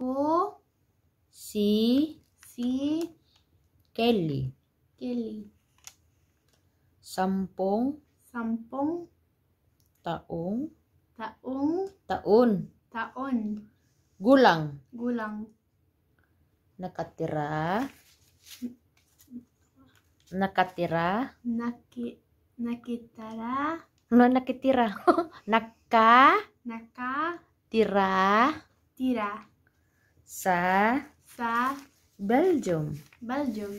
Ko. Si. Si. Kelly. Kelly. Sampung. Sampung. Taong. Taong. Taon. Taon. Gulang. Gulang. Nakatira. Nakatira. Naki, nakitara. No, nakitira. Naka. Naka. Tira. Tira sa sa Belgium. Belgium.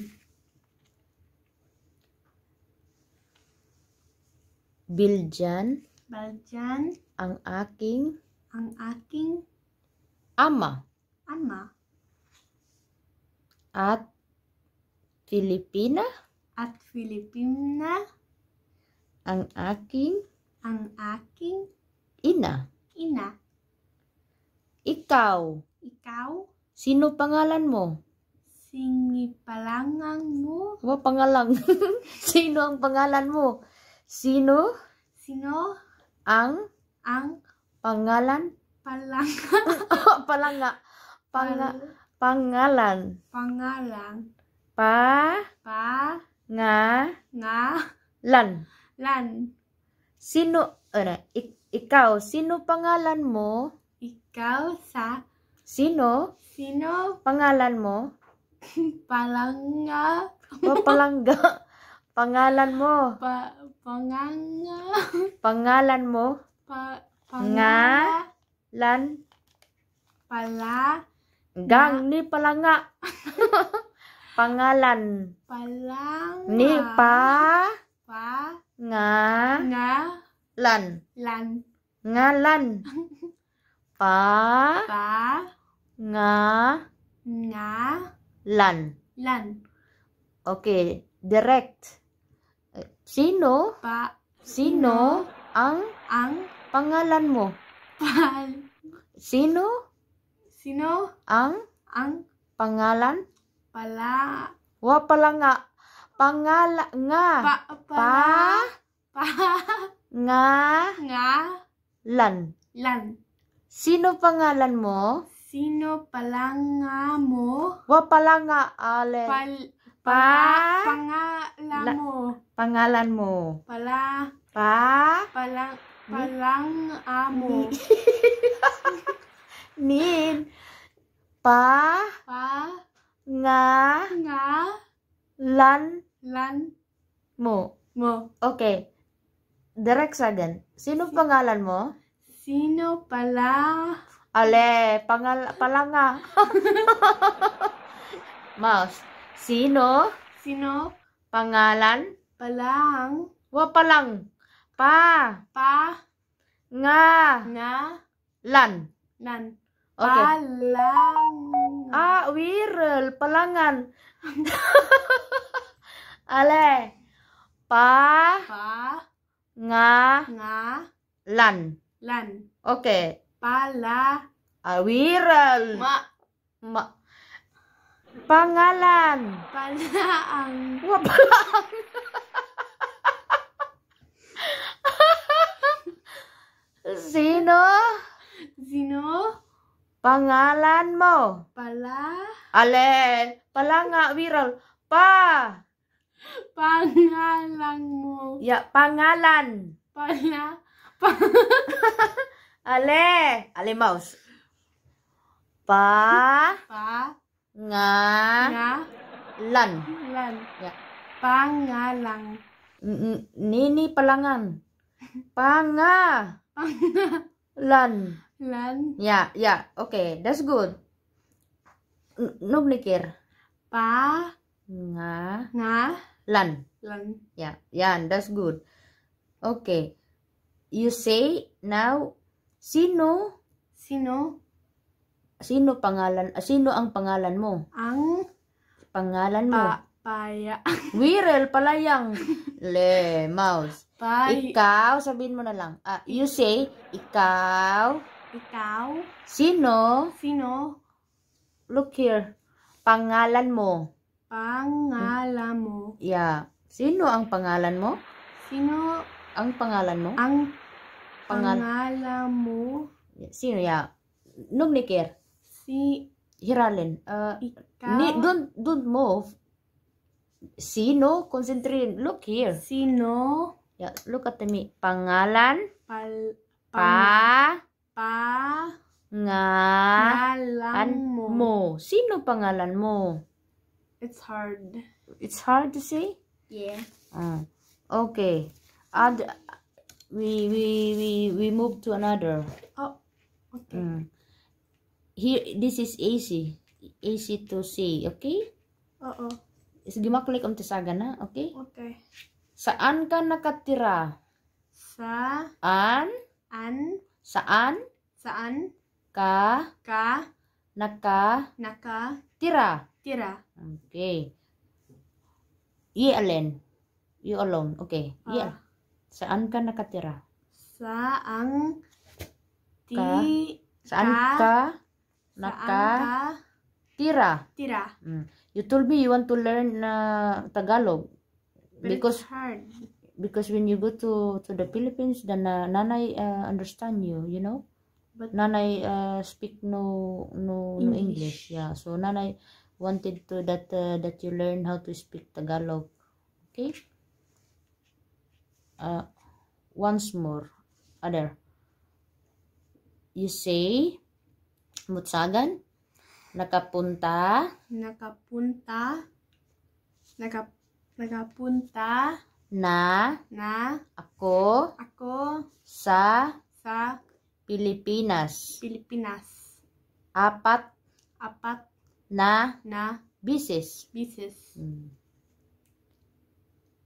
Biljan. Belgian. Ang aking. Ang aking. Ama. Ama. At Filipina. At Filipina. Ang aking. Ang aking. Ina. Ina. Ikaw. Ikaw? Sino pangalan mo? palangang mo? Wa pangalang. Sino ang pangalan mo? Sino? Sino? Ang? Ang? Pangalan? Palanga. oh, palanga. Panga, pangalan. Pangalan. Pa? Pa? Nga? Nga? Lan. Lan. Sino? ikaw, sino pangalan mo? Ikaw sa Sino? Sino? Pangalan mo? Palanga. O palanga. Pangalan mo? Pa panganga. Pangalan mo? Pa pangala. Lan. Pala. Gang ni palanga. Pangalan. Palanga. Ni pa. Pa. Nga. Nga. Lan. Lan. Ngalan. pa. Pa nga nga lan lan okay direct eh, sino pa sino ang ang pangalan mo pa sino sino ang ang pangalan pala wa pala nga pangala nga pa pa, pa nga nga lan lan sino pangalan mo Sino palanga mo? Wa palanga ale. Pal pa pangalan La mo. Pangalan mo. Pala pa palang palanga mo. Nin pa pa nga nga lan lan mo. Mo. Okay. Direct sa Sino pangalan mo? Sino pala Ale, pangal palanga. Mouse. Sino? Sino? Pangalan? Palang. Wa palang. Pa. Pa. Nga. Nga. Lan. nan, Okay. Palang. Ah, wirel. Palangan. Ale. Pa. Pa. Nga. Nga. Lan. Lan. Oke. Okay. Pala. Awiral. Ma. Ma. Pangalan. Palaang. Wa Sino? Sino? Pangalan mo. Pala. Ale. Pala nga, viral. Pa. Pangalan mo. Ya, pangalan. Pala. Pang Ale, ale mouse. Pa, pa, nga, nga, lan, lan. Ya. Pangalang. Nini pelangan. Panga. Lan. Lan. Ya, ya. Okay, that's good. Noob mikir. Pa. Nga. Nga. Lan. Lan. Ya, yeah, yeah, that's good. Okay. You say now Sino? Sino? Sino pangalan? Ah, sino ang pangalan mo? Ang? Pangalan mo? Pa paya. Wirel, palayang. Le, mouse. Pay. Ikaw, sabihin mo na lang. Ah, you say, ikaw. Ikaw. Sino? Sino? Look here. Pangalan mo. Pangalan mo. Yeah. Sino ang pangalan mo? Sino? Ang pangalan mo? Ang Pangal Pangalan mo? Sino ya? Nung Si... Hiralin. Uh, ikaw? Ni, don't, don't move. Sino? Concentrate. Look here. Sino? Yeah, look at me. Pangalan? Pal... Pa... Pa... nga... Ngalan mo. mo. Sino pangalan mo? It's hard. It's hard to say? Yeah. Uh, okay. Ad, we, we, we we move to another. Oh, okay. Mm. Here, this is easy. Easy to see, okay? Oo. Sige, maklik ang tisaga na, okay? Okay. Saan ka nakatira? Sa? An? An? Saan? Saan? Ka? Ka? Naka? Naka? Tira? Tira. Okay. Ye alone. You alone. Okay. Uh. Yeah. Saan ka nakatira? Saang ti ka, sa ka, ka naka ka, tira. Tira. Mm. You told me you want to learn uh, Tagalog but because hard. Because when you go to to the Philippines, then uh, Nanay uh, understand you, you know. But Nanay uh, speak no no English. no English. Yeah, so Nanay wanted to that uh, that you learn how to speak Tagalog. Okay? Uh, once more other. You say, mutsagan, nakapunta, nakapunta, nakap, nakapunta, na, na, ako, ako, sa, sa, Pilipinas, Pilipinas, apat, apat, na, na, bisis, bisis. Hmm.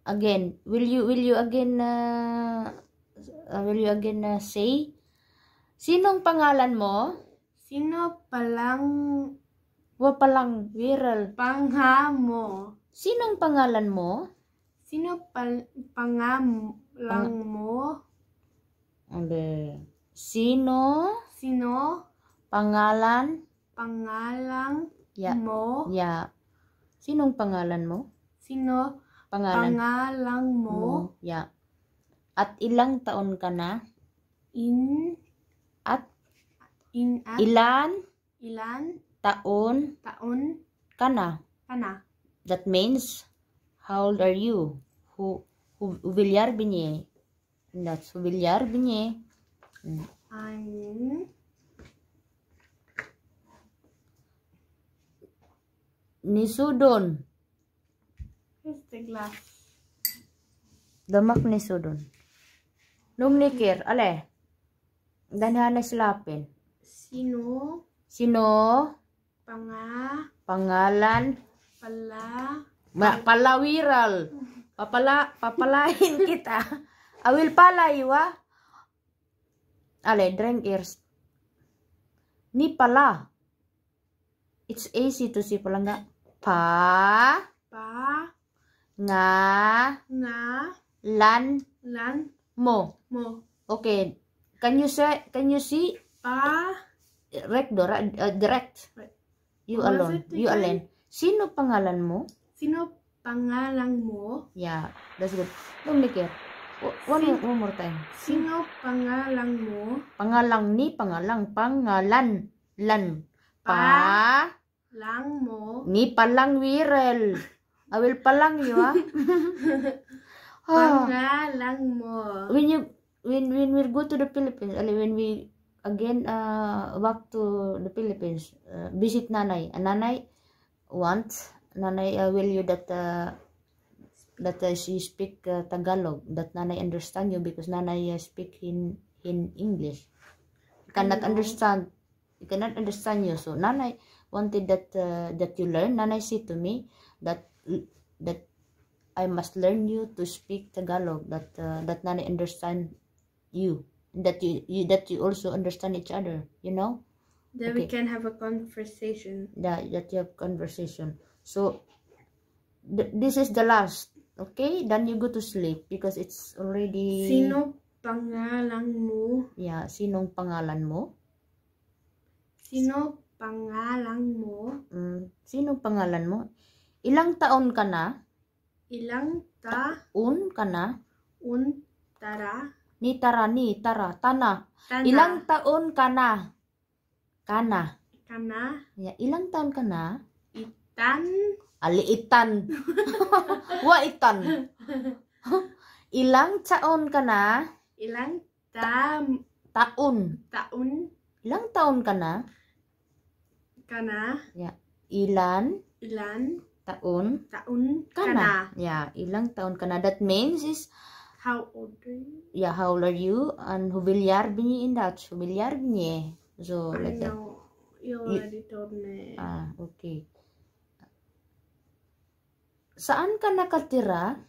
Again, will you, will you again, uh, uh, will you again uh, say? Sinong pangalan mo? Sino palang... Wa palang viral. Pangha mo. Sinong pangalan mo? Sino pal pangam mo? Ande. Sino? Sino? Pangalan? Pangalang ya. mo? Yeah. Sinong pangalan mo? Sino? Pangalan. Pangalang mo? mo? Ya. At ilang taon ka na? In at in at ilan ilan taon taon ka na? Ka That means how old are you? Who who Villar Binye? That's Villar Binye. Hmm. I'm Nisudon. Where's the glass? Damak Nisudon. Lumlikir, ale. Danhana silapin. Sino? Sino? Panga. Pangalan. Pala. Ma, palawiral. Papala, papalain kita. Awil pala, wa? Ale, drink ears. Ni pala. It's easy to see pala nga. Pa. Pa. Nga. Nga. Lan. Lan. Mo. Mo. Okay. Can you say? Can you see? Ah. Direct, uh, direct. You What alone. You alone. Sino pangalan mo? Sino pangalan mo? Yeah, that's good. Lumikir. One, Sin one more time. Sino pangalan mo? Pangalang ni, pangalang, pangalan. Lan. Pa. Lang mo. Ni palang I will palang yun ah. Oh. Ah. lang mo. When you when when we go to the Philippines, ali when we again uh, back to the Philippines, uh, visit nanay. Uh, nanay wants nanay uh, will you that uh, that uh, she speak uh, Tagalog, that nanay understand you because nanay uh, speak in in English. You cannot understand. You cannot understand you. So nanay wanted that uh, that you learn. Nanay said to me that that I must learn you to speak Tagalog that uh, that Nani understand you that you, you that you also understand each other you know that okay. we can have a conversation that, that you have conversation so th this is the last okay then you go to sleep because it's already sino pangalan mo yeah sinong pangalan mo sino pangalan mo mm, sino pangalan mo ilang taon ka na Ilang ta? Un kana Un tara? Ni tara, ni tara, tana. tana. Ilang taon kana Kana. Kana? ya ilang taon ka na? Itan? Aliitan. Wa itan. ilang taon kana Ilang ta... Taon. Taon? Ilang taon kana Kana? ya Ilan? Ilan? taon taon kana. kana. Yeah, ilang taon kana. That means is how old are you? Yeah, how old are you? And hoeveel jaar ben je in Duits? Hoeveel jaar ben so I like that. You already you, told me. Ah, okay. Saan ka nakatira?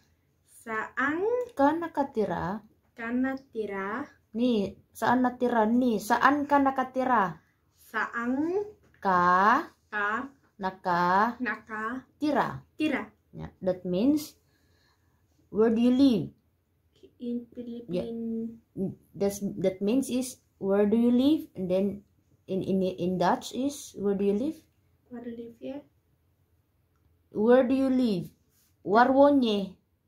Saan? Ka nakatira? Ka natira? Ni, saan natira? Ni, saan ka nakatira? Saan? Ka? Ka? Naka. Naka. Tira. Tira. Yeah, that means where do you live? In ya. Philippines. Yeah. Mm, that's, that means is where do you live? And then in in in Dutch is where do you live? Where do you live? Yeah. Where do you live?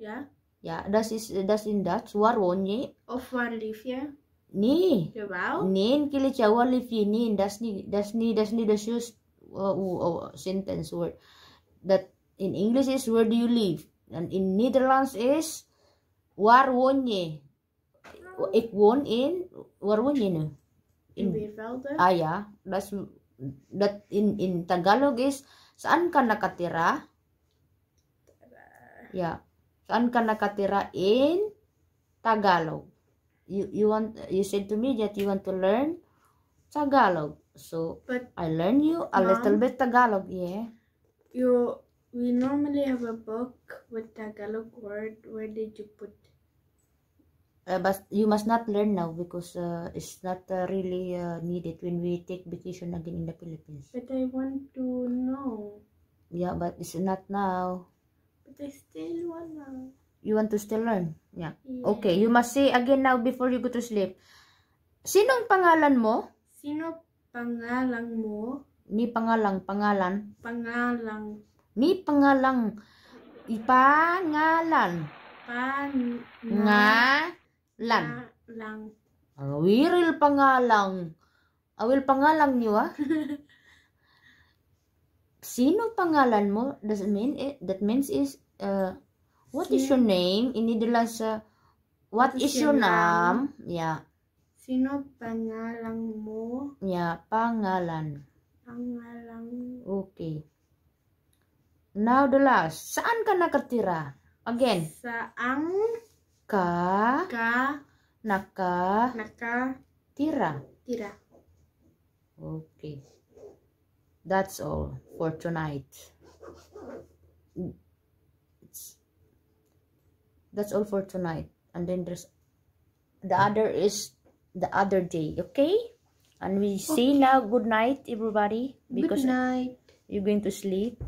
Yeah. that ya, is that's in Dutch. Waar wonye? Of where live je? Nee. Jawel. Nee, in Kilichawa lief je. Nee, das ni, das ni, das niet, uh, uh, sentence word that in English is where do you live and in Netherlands is waar woon je ik woon in waar woon je nu in Beervelde ah yeah that's that in in Tagalog is saan ka nakatira yeah saan ka nakatira in Tagalog you you want you said to me that you want to learn Tagalog So but I learn you a Mom, little bit Tagalog, yeah. You we normally have a book with Tagalog word. Where did you put? Uh, but you must not learn now because uh, it's not uh, really uh, needed when we take vacation again in the Philippines. But I want to know. Yeah, but it's not now. But I still wanna. You want to still learn? Yeah. yeah. Okay, you must say again now before you go to sleep. Sinong pangalan mo? Sino Pangalan mo? Ni pangalang, pangalan. Pangalan. Ni pangalang. Ipangalan. Pangalan. Nga. Lan. Lang. Ang wiril pangalang. Awil pangalang niyo ah. Sino pangalan mo? Does it mean it, that means is uh, what Sino? is your name in Netherlands? what, what is, is your name? name? Yeah. Sino pangalan mo? Yeah, pangalan. Pangalan. Okay. Now the last. Saan ka nakatira? Again. Saan ka, ka naka, naka tira? Tira. Okay. That's all for tonight. That's all for tonight. And then there's the other is the other day okay and we okay. say now good night everybody because good night you're going to sleep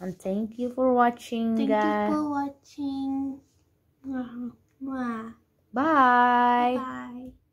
and thank you for watching thank guys. you for watching bye. bye, -bye.